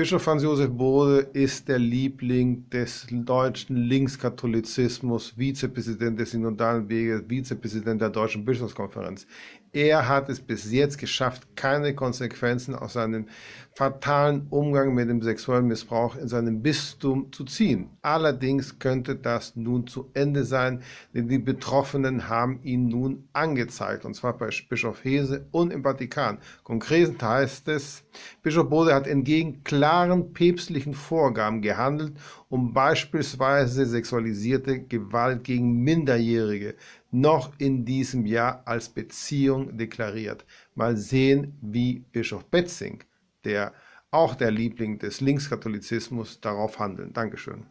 Bischof Franz Josef Bode ist der Liebling des deutschen Linkskatholizismus, Vizepräsident des Synodalen Weges, Vizepräsident der Deutschen Bischofskonferenz. Er hat es bis jetzt geschafft, keine Konsequenzen aus seinem fatalen Umgang mit dem sexuellen Missbrauch in seinem Bistum zu ziehen. Allerdings könnte das nun zu Ende sein, denn die Betroffenen haben ihn nun angezeigt, und zwar bei Bischof Hese und im Vatikan. Konkret heißt es, Bischof Bode hat entgegen klar klaren päpstlichen Vorgaben gehandelt, um beispielsweise sexualisierte Gewalt gegen Minderjährige noch in diesem Jahr als Beziehung deklariert. Mal sehen, wie Bischof Betzing, der auch der Liebling des Linkskatholizismus, darauf handelt. Dankeschön.